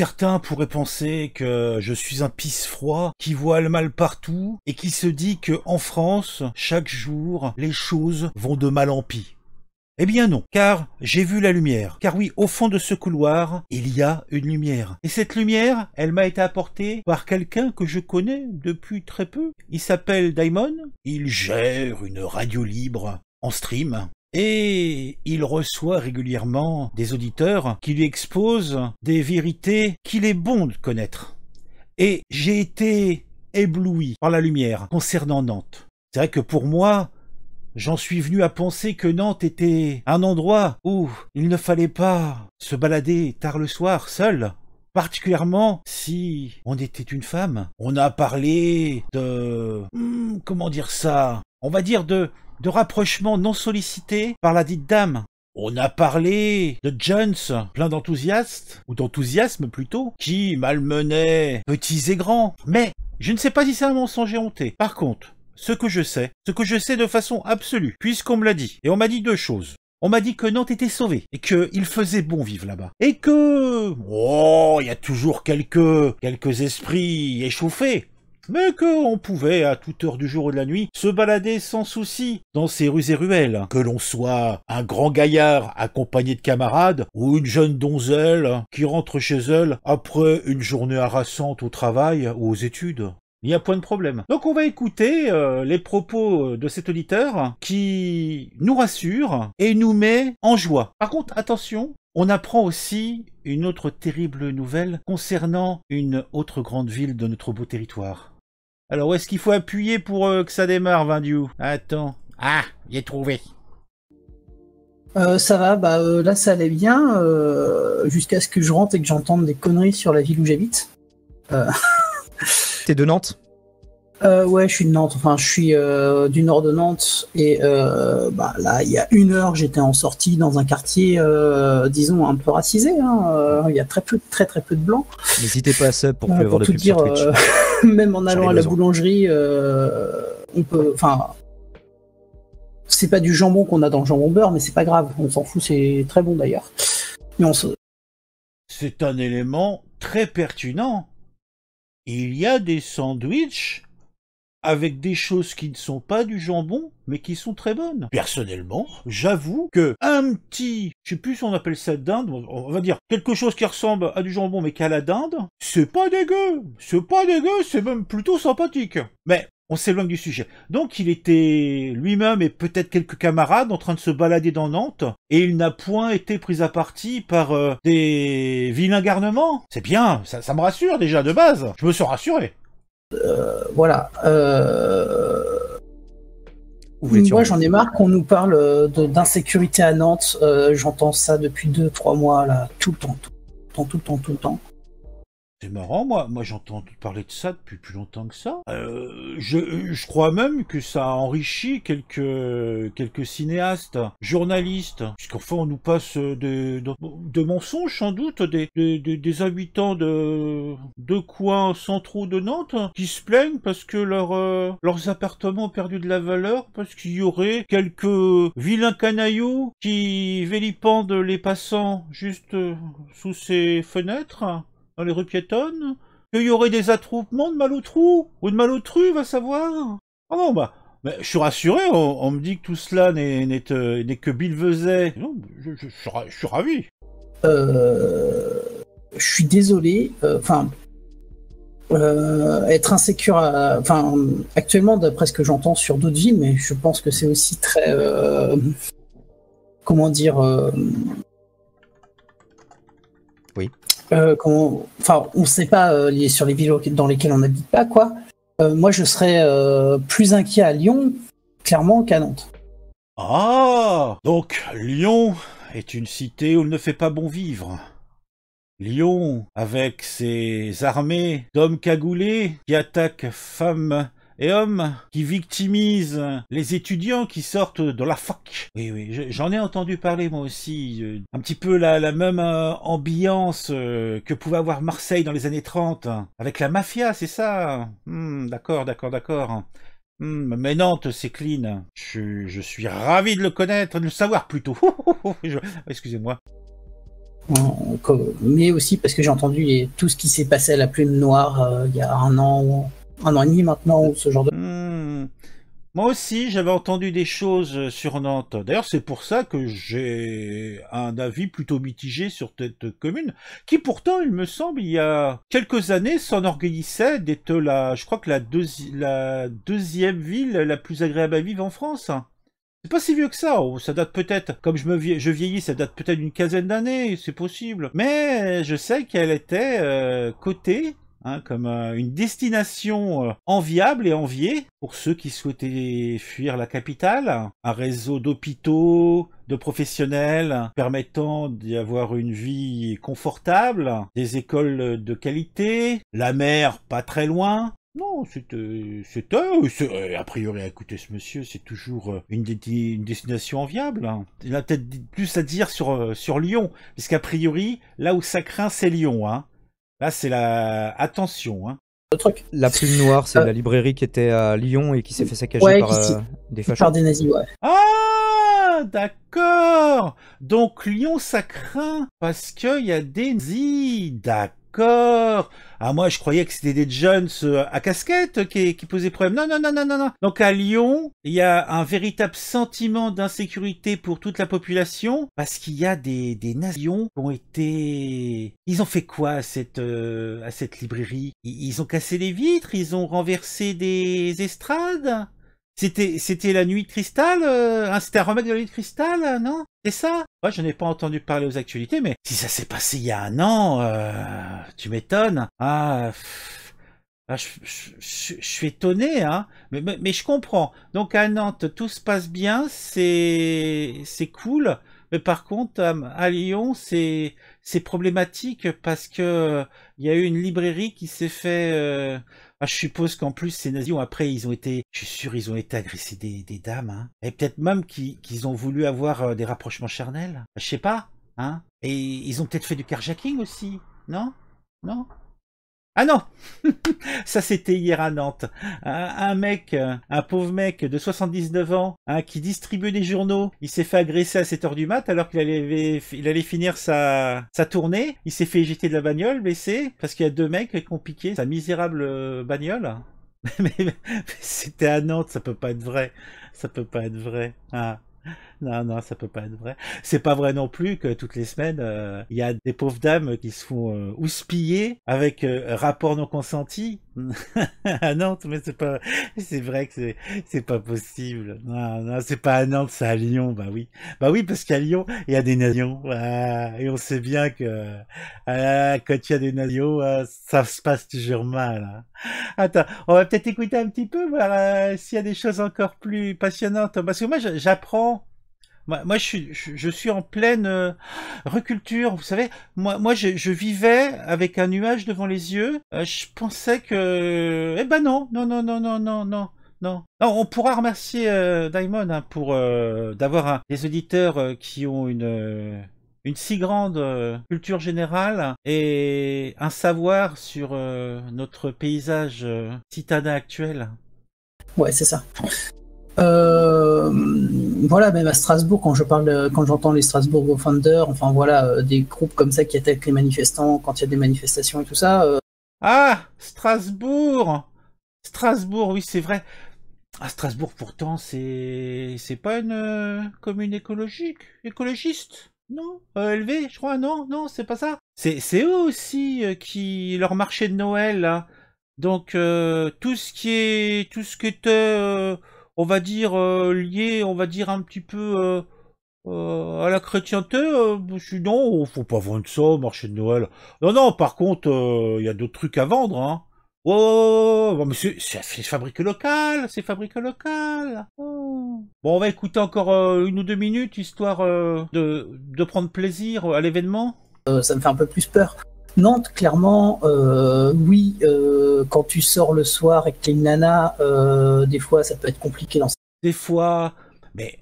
Certains pourraient penser que je suis un pisse-froid qui voit le mal partout et qui se dit que en France, chaque jour, les choses vont de mal en pis. Eh bien non, car j'ai vu la lumière. Car oui, au fond de ce couloir, il y a une lumière. Et cette lumière, elle m'a été apportée par quelqu'un que je connais depuis très peu. Il s'appelle Daimon. Il gère une radio libre en stream et il reçoit régulièrement des auditeurs qui lui exposent des vérités qu'il est bon de connaître. Et j'ai été ébloui par la lumière concernant Nantes. C'est vrai que pour moi, j'en suis venu à penser que Nantes était un endroit où il ne fallait pas se balader tard le soir seul. Particulièrement si on était une femme. On a parlé de... Hmm, comment dire ça On va dire de de rapprochement non sollicité par la dite dame. On a parlé de Jones, plein d'enthousiastes, ou d'enthousiasme plutôt, qui malmenait petits et grands. Mais je ne sais pas si c'est un mensonge honté. Par contre, ce que je sais, ce que je sais de façon absolue, puisqu'on me l'a dit, et on m'a dit deux choses. On m'a dit que Nantes était sauvée et qu'il faisait bon vivre là-bas. Et que... Oh, il y a toujours quelques... quelques esprits échauffés mais qu'on pouvait, à toute heure du jour ou de la nuit, se balader sans souci dans ces rues et ruelles. Que l'on soit un grand gaillard accompagné de camarades, ou une jeune donzelle qui rentre chez elle après une journée harassante au travail ou aux études. Il n'y a point de problème. Donc on va écouter euh, les propos de cet auditeur qui nous rassure et nous met en joie. Par contre, attention, on apprend aussi une autre terrible nouvelle concernant une autre grande ville de notre beau territoire. Alors, où est-ce qu'il faut appuyer pour euh, que ça démarre, Vindu Attends. Ah, j'ai trouvé. Euh, ça va, bah euh, là ça allait bien, jusqu'à ce que je rentre et que j'entende des conneries sur la ville où j'habite. T'es de Nantes euh, ouais, je suis de Nantes, enfin je suis euh, du nord de Nantes et euh, bah, là il y a une heure j'étais en sortie dans un quartier, disons un peu racisé. Hein. il y a très peu, très très peu de blancs. N'hésitez pas à sub pour plus avoir de dire, même en allant à la boulangerie, on peut, enfin c'est pas du jambon qu'on a dans le jambon beurre, mais c'est pas grave, on s'en fout, c'est très bon d'ailleurs. C'est un élément très pertinent. Il y a des sandwichs avec des choses qui ne sont pas du jambon, mais qui sont très bonnes. Personnellement, j'avoue que un petit, je sais plus si on appelle ça dinde, on va dire quelque chose qui ressemble à du jambon mais qu'à la dinde, c'est pas dégueu, c'est pas dégueu, c'est même plutôt sympathique. Mais on s'éloigne du sujet. Donc il était lui-même et peut-être quelques camarades en train de se balader dans Nantes, et il n'a point été pris à partie par euh, des vilains garnements. C'est bien, ça, ça me rassure déjà de base, je me sens rassuré. Euh, voilà. Euh, moi, j'en ai marre qu'on nous parle d'insécurité à Nantes. Euh, j'entends ça depuis 2-3 mois, là, tout le tout le temps, tout le temps, tout le temps. C'est marrant, moi, moi j'entends parler de ça depuis plus longtemps que ça. Euh, je, crois même que ça a enrichi quelques, quelques cinéastes, journalistes, fait, on nous passe de, de, mensonges sans doute des, des, habitants de, de coins centraux de Nantes qui se plaignent parce que leur, euh, leurs appartements ont perdu de la valeur, parce qu'il y aurait quelques vilains canaillots qui vélipendent les passants juste euh, sous ses fenêtres dans les rues piétonnes Qu'il y aurait des attroupements de malotrous ou de malotru, va savoir Ah non, bah, je suis rassuré, on, me dit que tout cela n'est euh, que bilvesait. Non, je, suis ravi. Euh, je suis désolé, euh, enfin... être insécure, enfin actuellement d'après ce que j'entends sur d'autres vies, mais je pense que c'est aussi très, comment dire, euh, enfin, on ne sait pas euh, sur les villes dans lesquelles on n'habite pas, quoi. Euh, moi, je serais euh, plus inquiet à Lyon, clairement, qu'à Nantes. Ah, donc Lyon est une cité où il ne fait pas bon vivre. Lyon, avec ses armées d'hommes cagoulés qui attaquent femmes et hommes qui victimisent les étudiants qui sortent de la fac. Oui, oui, j'en ai entendu parler moi aussi. Euh, un petit peu la, même euh, ambiance euh, que pouvait avoir Marseille dans les années 30. Avec la mafia, c'est ça hmm, D'accord, d'accord, d'accord. Hmm, mais Nantes, c'est clean. Je, suis ravi de le connaître, de le savoir plutôt. Excusez-moi. Mais aussi parce que j'ai entendu tout ce qui s'est passé à la plume noire il y a un an un an maintenant, ce genre de... Hmm. Moi aussi, j'avais entendu des choses euh, sur Nantes. D'ailleurs, c'est pour ça que j'ai un avis plutôt mitigé sur cette commune, qui pourtant, il me semble, il y a quelques années, s'enorgueillissait d'être la, je crois que la, deuxième ville la plus agréable à vivre en France. C'est pas si vieux que ça, oh, ça date peut-être, comme je, me vieillis, je vieillis, ça date peut-être d'une quinzaine d'années, c'est possible. Mais je sais qu'elle était euh, cotée Hein, comme euh, une destination euh, enviable et enviée pour ceux qui souhaitaient fuir la capitale. Un réseau d'hôpitaux, de professionnels permettant d'y avoir une vie confortable, des écoles de qualité, la mer pas très loin, non, c'est euh, c'était, a priori, écoutez, ce monsieur, c'est toujours une, destination enviable. Hein. Il a peut-être plus à dire sur, sur Lyon, puisqu'a priori, là où ça craint, c'est Lyon. Hein. Là, c'est la attention. Hein. Le truc. La plume noire, c'est euh, la librairie qui était à Lyon et qui s'est fait saccager par euh, des fachos. Par des nazis, ouais. Ah, d'accord. Donc Lyon, ça craint parce qu'il y a des nazis. D'accord encore Ah moi je croyais que c'était des jeunes à casquette euh, qui, posaient problème. Non, non, non, non, non, non. Donc à Lyon, il y a un véritable sentiment d'insécurité pour toute la population parce qu'il y a des, des nations qui ont été... Ils ont fait quoi à cette, euh, à cette librairie ils, ont cassé les vitres, ils ont renversé des estrades c'était, c'était la nuit de cristal euh, hein, C'était un remède de la nuit de cristal, euh, non C'est ça Moi, je n'ai pas entendu parler aux actualités, mais si ça s'est passé il y a un an, euh, tu m'étonnes. Ah, ah je, suis étonné, hein. Mais, je comprends. Donc à Nantes, tout se passe bien, c'est, c'est cool. Mais par contre, à, Lyon, c'est c'est problématique parce que il y a eu une librairie qui s'est fait euh, ah, je suppose qu'en plus, ces nazis, ont, après, ils ont été, je suis sûr, ils ont été agressés des, dames, hein. Et peut-être même qu'ils ont voulu avoir euh, des rapprochements charnels. Je sais pas, hein. Et ils ont peut-être fait du carjacking aussi, non Non ah non Ça c'était hier à Nantes. Un, mec, euh, un pauvre mec de 79 ans, hein, qui distribuait des journaux, il s'est fait agresser à 7h du mat alors qu'il allait, finir sa, tournée. Il s'est fait éjecter de la bagnole, blessé, parce qu'il y a deux mecs qui ont piqué sa misérable euh, bagnole. mais, mais c'était à Nantes, ça peut pas être vrai. Ça peut pas être vrai. Ah non, non, ça peut pas être vrai. C'est pas vrai non plus que toutes les semaines, il euh, y a des pauvres dames qui se font euh, houspiller avec euh, rapport non consenti. à Nantes, mais c'est pas, c'est vrai que c'est pas possible. Non, non, c'est pas à Nantes, c'est à Lyon. Bah oui, bah oui, parce qu'à Lyon, il y a des nations. et on sait bien que euh, quand il y a des nations, ça se passe toujours mal. Hein. Attends, on va peut-être écouter un petit peu voir s'il y a des choses encore plus passionnantes. Parce que moi, j'apprends moi, je, suis, je, suis en pleine euh, reculture. Vous savez, moi, moi je, vivais avec un nuage devant les yeux. Euh, je pensais que... Eh ben non, non, non, non, non, non, non. Non. on pourra remercier euh, Daimon hein, pour d'avoir des auditeurs qui ont une une si grande culture générale et un savoir sur notre paysage citadin actuel. Ouais, c'est ça voilà, même à Strasbourg, quand je parle, euh, quand j'entends les Strasbourg offenders, enfin voilà, euh, des groupes comme ça qui attaquent les manifestants quand il y a des manifestations et tout ça. Euh, ah, Strasbourg, Strasbourg, oui c'est vrai. À ah, Strasbourg pourtant, c'est c'est pas une commune écologique, écologiste, non Élevé, je crois, non, non, c'est pas ça. C'est eux aussi qui leur marché de Noël. Donc tout ce qui est tout ce que te on va dire, euh, lié, on va dire un petit peu euh, euh, à la chrétienté. je suis non, oh, faut pas vendre ça au marché de Noël. Non, non, par contre, il y a d'autres trucs à vendre. Hein. Oh, mais c'est fabrique local, c'est fabriqué local. Oh. Bon, on va écouter encore une ou deux minutes, histoire de, prendre plaisir à l'événement. ça me fait un peu plus peur. Nantes, clairement, euh, oui, euh, quand tu sors le soir et que t'es une nana, euh, des fois ça peut être compliqué dans Des fois, mais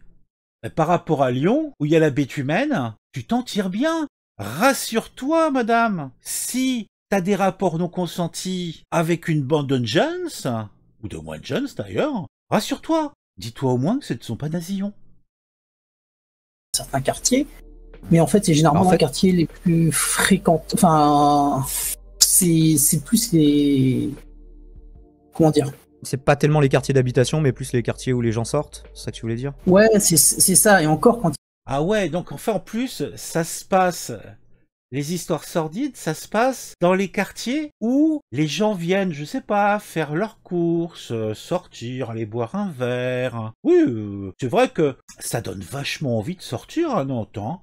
par rapport à Lyon, où il y a la humaine, tu t'en tires bien. Rassure-toi, madame. Si t'as des rapports non consentis avec une bande de jeunes, ou de moins de jeunes d'ailleurs, rassure-toi. Dis-toi au moins que ce ne sont pas nazillons. Certains quartiers, mais en fait, c'est généralement les quartiers les plus fréquents. Enfin, c'est plus les. Comment dire c'est pas tellement les quartiers d'habitation, mais plus les quartiers où les gens sortent, c'est ça que tu voulais dire Ouais, c'est ça, et encore quand... Ah ouais, donc enfin en plus, ça se passe, les histoires sordides, ça se passe dans les quartiers où les gens viennent, je sais pas, faire leurs courses, sortir, aller boire un verre. Oui, euh, c'est vrai que ça donne vachement envie de sortir à hein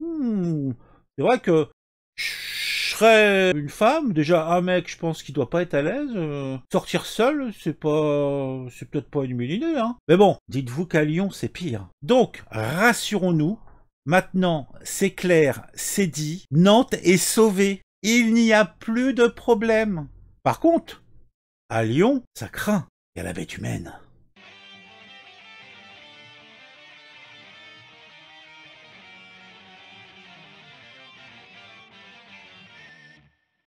hmm, c'est vrai que je serais une femme, déjà un mec, je pense qu'il doit pas être à l'aise. Euh, sortir seul, c'est pas, c'est peut-être pas une bonne idée, hein. Mais bon, dites-vous qu'à Lyon, c'est pire. Donc, rassurons-nous. Maintenant, c'est clair, c'est dit. Nantes est sauvée. Il n'y a plus de problème. Par contre, à Lyon, ça craint. Il y a la bête humaine.